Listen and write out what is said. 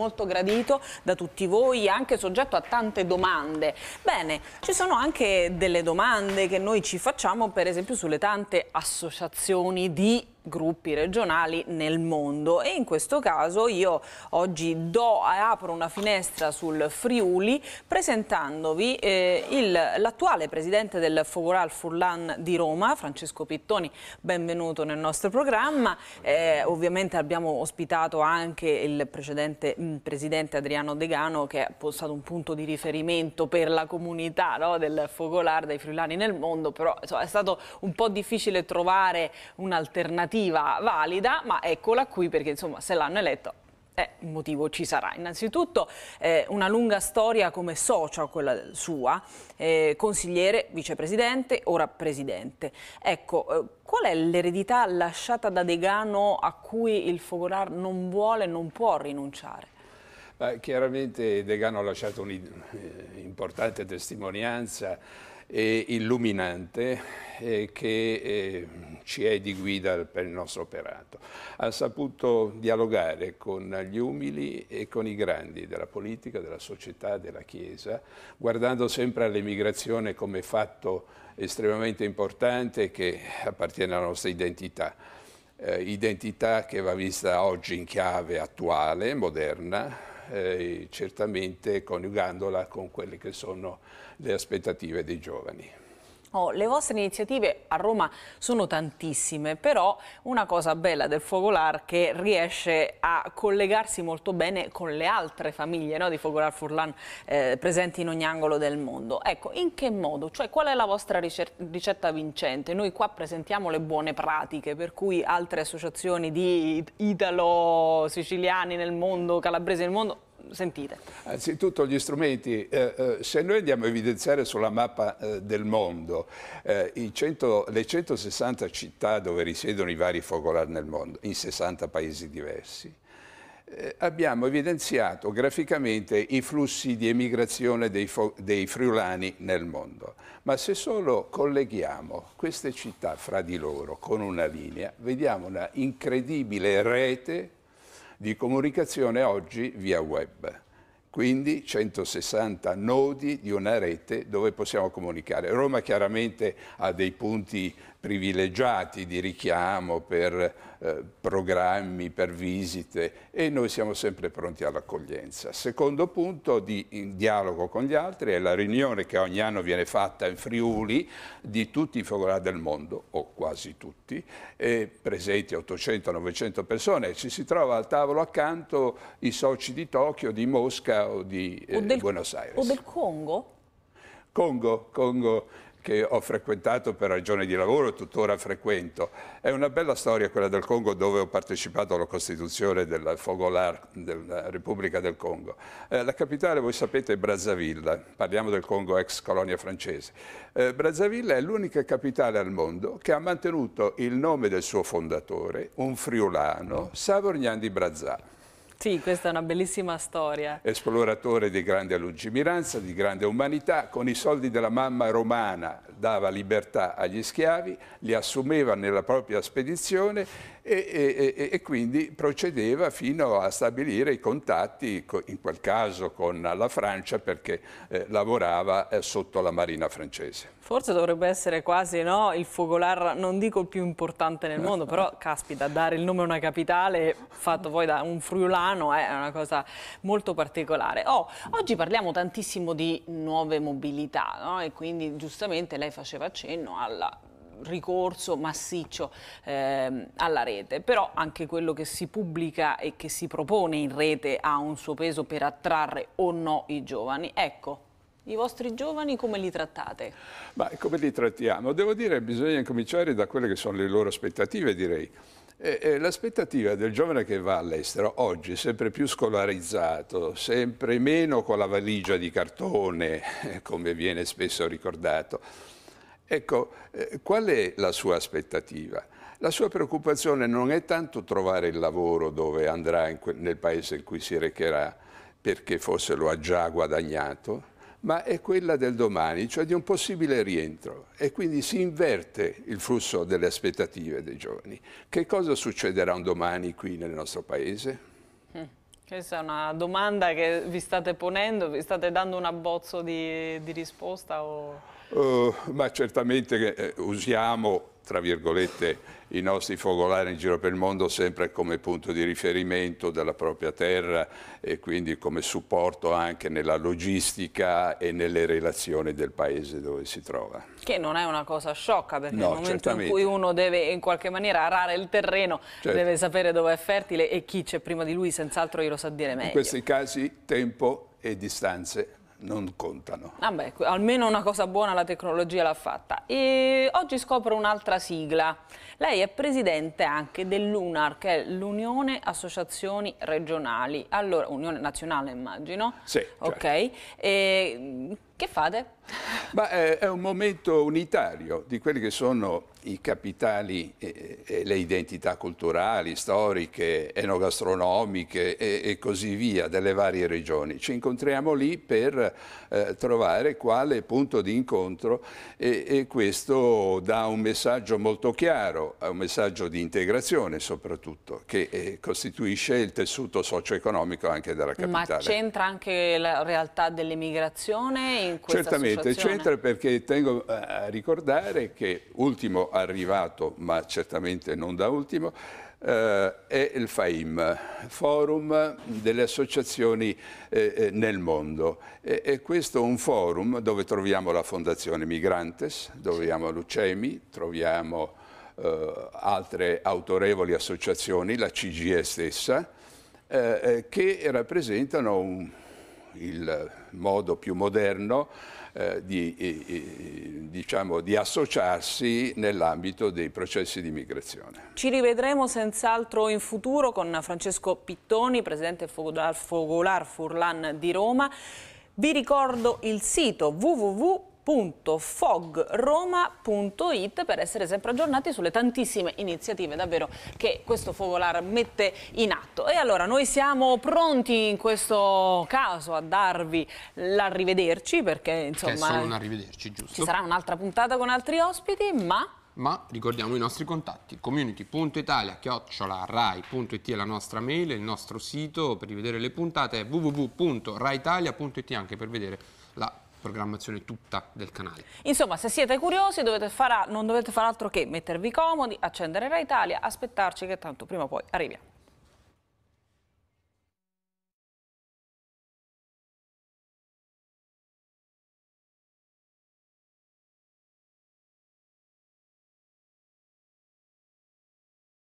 molto gradito da tutti voi, anche soggetto a tante domande. Bene, ci sono anche delle domande che noi ci facciamo, per esempio, sulle tante associazioni di gruppi regionali nel mondo e in questo caso io oggi do e apro una finestra sul Friuli presentandovi eh, l'attuale presidente del Fogoral Furlan di Roma, Francesco Pittoni, benvenuto nel nostro programma, eh, ovviamente abbiamo ospitato anche il precedente mh, mm, presidente Adriano Degano che è stato un punto di riferimento per la comunità no, del Fogolar, dei friulani nel mondo, però insomma, è stato un po' difficile trovare un'alternativa alternativa valida, ma eccola qui perché insomma se l'hanno eletto eh, un motivo ci sarà. Innanzitutto eh, una lunga storia come socio, quella sua, eh, consigliere, vicepresidente, ora presidente. Ecco, eh, qual è l'eredità lasciata da Degano a cui il Fogolar non vuole, non può rinunciare? Beh, chiaramente Degano ha lasciato un'importante eh, testimonianza e illuminante eh, che ci è di guida per il nostro operato. Ha saputo dialogare con gli umili e con i grandi della politica, della società, della Chiesa, guardando sempre all'emigrazione come fatto estremamente importante che appartiene alla nostra identità. Eh, identità che va vista oggi in chiave attuale, moderna, eh, certamente coniugandola con quelle che sono le aspettative dei giovani. Oh, le vostre iniziative a Roma sono tantissime, però una cosa bella del Fogolar che riesce a collegarsi molto bene con le altre famiglie no, di Fogolar Furlan eh, presenti in ogni angolo del mondo. Ecco, in che modo? Cioè, qual è la vostra ricetta vincente? Noi qua presentiamo le buone pratiche, per cui altre associazioni di italo-siciliani nel mondo, calabresi nel mondo, sentite. Anzitutto gli strumenti, eh, eh, se noi andiamo a evidenziare sulla mappa eh, del mondo eh, cento, le 160 città dove risiedono i vari focolare nel mondo, in 60 paesi diversi, eh, abbiamo evidenziato graficamente i flussi di emigrazione dei, dei friulani nel mondo. Ma se solo colleghiamo queste città fra di loro con una linea, vediamo una incredibile rete di comunicazione oggi via web. Quindi 160 nodi di una rete dove possiamo comunicare. Roma chiaramente ha dei punti privilegiati di richiamo per eh, programmi, per visite e noi siamo sempre pronti all'accoglienza. Secondo punto di dialogo con gli altri è la riunione che ogni anno viene fatta in Friuli di tutti i focolà del mondo, o quasi tutti, presenti 800-900 persone, ci si trova al tavolo accanto i soci di Tokyo, di Mosca o di eh, o del, Buenos Aires. O del Congo? Congo, Congo che ho frequentato per ragioni di lavoro, e tuttora frequento. È una bella storia quella del Congo dove ho partecipato alla costituzione del Fogolar, della eh, Repubblica del Congo. Eh, la capitale, voi sapete, è Brazzavilla, parliamo del Congo ex colonia francese. Eh, Brazzavilla è l'unica capitale al mondo che ha mantenuto il nome del suo fondatore, un friulano, Savorgnan di Brazzaville. Sì, questa è una bellissima storia. Esploratore di grande lungimiranza, di grande umanità, con i soldi della mamma romana dava libertà agli schiavi, li assumeva nella propria spedizione e, e, e, quindi procedeva fino a stabilire i contatti, in quel caso con la Francia, perché eh, lavorava eh, sotto la marina francese. Forse dovrebbe essere quasi no, il fogolar, non dico il più importante nel mondo, però caspita, dare il nome a una capitale fatto poi da un friulano eh, è una cosa molto particolare. Oh, oggi parliamo tantissimo di nuove mobilità no? e quindi giustamente lei faceva accenno alla ricorso massiccio eh, alla rete, però anche quello che si pubblica e che si propone in rete ha un suo peso per attrarre o no i giovani. Ecco, i vostri giovani come li trattate? Ma come li trattiamo? Devo dire che bisogna incominciare da quelle che sono le loro aspettative, direi. L'aspettativa del giovane che va all'estero oggi è sempre più scolarizzato, sempre meno con la valigia di cartone, come viene spesso ricordato, Ecco, eh, qual è la sua aspettativa? La sua preoccupazione non è tanto trovare il lavoro dove andrà nel paese in cui si recherà, perché forse lo ha già guadagnato, ma è quella del domani, cioè di un possibile rientro. E quindi si inverte il flusso delle aspettative dei giovani. Che cosa succederà un domani qui nel nostro paese? Hm, questa è una domanda che vi state ponendo, vi state dando un abbozzo di, di risposta? O... Uh, ma certamente eh, usiamo tra virgolette, i nostri focolari in giro per il mondo sempre come punto di riferimento della propria terra e quindi come supporto anche nella logistica e nelle relazioni del paese dove si trova. Che non è una cosa sciocca perché no, nel momento certamente. in cui uno deve in qualche maniera arare il terreno certo. deve sapere dove è fertile e chi c'è prima di lui senz'altro glielo sa dire meglio. In questi casi tempo e distanze non contano. Ah almeno una cosa buona la tecnologia l'ha fatta. E oggi scopro un'altra sigla. Lei è presidente anche dell'UNAR, che è l'Unione Associazioni Regionali. Allora, Unione Nazionale immagino. Sì. Ok. Certo. E, che fate? Ma eh, è un momento unitario di quelli che sono i capitali e, eh, e eh, le identità culturali, storiche, enogastronomiche e, e, così via delle varie regioni. Ci incontriamo lì per eh, trovare quale punto di incontro e, e, questo dà un messaggio molto chiaro, un messaggio di integrazione soprattutto, che eh, costituisce il tessuto socio-economico anche della capitale. Ma c'entra anche la realtà dell'emigrazione in questa Certamente, Niente, c'entra perché tengo eh, a ricordare che ultimo arrivato, ma certamente non da ultimo, eh, è il FAIM, Forum delle Associazioni eh, eh, nel Mondo. E, e, questo è un forum dove troviamo la Fondazione Migrantes, troviamo l'UCEMI, troviamo eh, altre autorevoli associazioni, la CGE stessa, eh, che rappresentano un, il modo più moderno eh, di, eh, eh, diciamo, di, associarsi nell'ambito dei processi di migrazione. Ci rivedremo senz'altro in futuro con Francesco Pittoni, presidente Fogolar Furlan di Roma. Vi ricordo il sito www www.fogroma.it per essere sempre aggiornati sulle tantissime iniziative davvero che questo Fogolar mette in atto. E allora noi siamo pronti in questo caso a darvi l'arrivederci perché insomma... Che è solo un arrivederci, giusto? Ci sarà un'altra puntata con altri ospiti, ma ma ricordiamo i nostri contatti community.italia.rai.it è la nostra mail, il nostro sito per rivedere le puntate è www.raitalia.it anche per vedere la programmazione tutta del canale. Insomma, se siete curiosi farà, non dovete fare altro che mettervi comodi, accendere Rai Italia, aspettarci che tanto prima o poi arriviamo.